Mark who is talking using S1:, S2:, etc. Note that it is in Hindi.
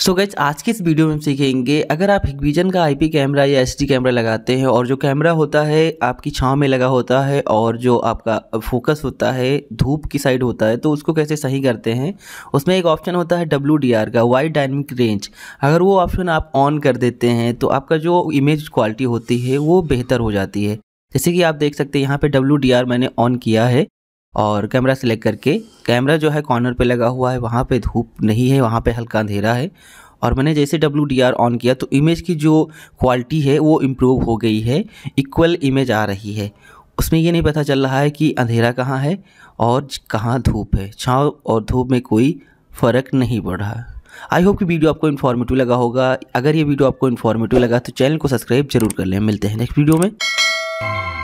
S1: सो so गैच आज की इस वीडियो में हम सीखेंगे अगर आप हिगविजन का आईपी कैमरा या एसडी कैमरा लगाते हैं और जो कैमरा होता है आपकी छांव में लगा होता है और जो आपका फोकस होता है धूप की साइड होता है तो उसको कैसे सही करते हैं उसमें एक ऑप्शन होता है डब्ल्यू का वाइड डायनमिक रेंज अगर वो ऑप्शन आप ऑन कर देते हैं तो आपका जो इमेज क्वालिटी होती है वो बेहतर हो जाती है जैसे कि आप देख सकते हैं यहाँ पर डब्ल्यू मैंने ऑन किया है और कैमरा सेलेक्ट करके कैमरा जो है कॉर्नर पे लगा हुआ है वहाँ पे धूप नहीं है वहाँ पे हल्का अंधेरा है और मैंने जैसे डब्ल्यू ऑन किया तो इमेज की जो क्वालिटी है वो इम्प्रूव हो गई है इक्वल इमेज आ रही है उसमें ये नहीं पता चल रहा है कि अंधेरा कहाँ है और कहाँ धूप है छाँव और धूप में कोई फ़र्क नहीं पड़ रहा आई होप कि वीडियो आपको इन्फॉर्मेटिव लगा होगा अगर ये वीडियो आपको इन्फॉर्मेटिव लगा तो चैनल को सब्सक्राइब जरूर कर लें मिलते हैं नेक्स्ट वीडियो में